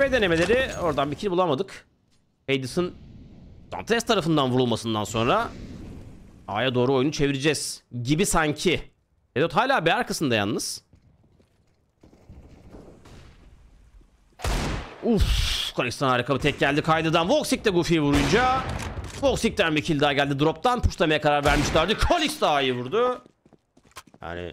Sprey denemeleri oradan bir kill bulamadık. Hades'ın Dantes tarafından vurulmasından sonra A'ya doğru oyunu çevireceğiz. Gibi sanki. Edot hala bir arkasında yalnız. Uf, Kanistan harika bir tek geldi kaydıdan. Voxic de Goofy'yi vurunca Voxic'ten bir kill daha geldi. Drop'tan pushlamaya karar vermişlerdi. Kalix daha iyi vurdu. Yani